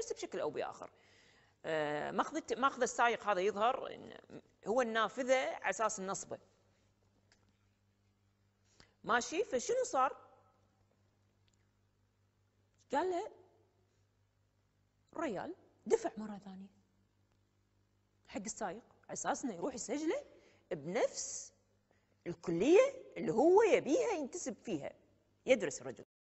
بس بشكل او باخر آه، ماخذ ماخذ السائق هذا يظهر هو النافذه على اساس النصبه ماشي فشنو صار قال له الريال دفع مره ثانيه حق السائق على اساس انه يروح يسجله بنفس الكليه اللي هو يبيها ينتسب فيها يدرس الرجل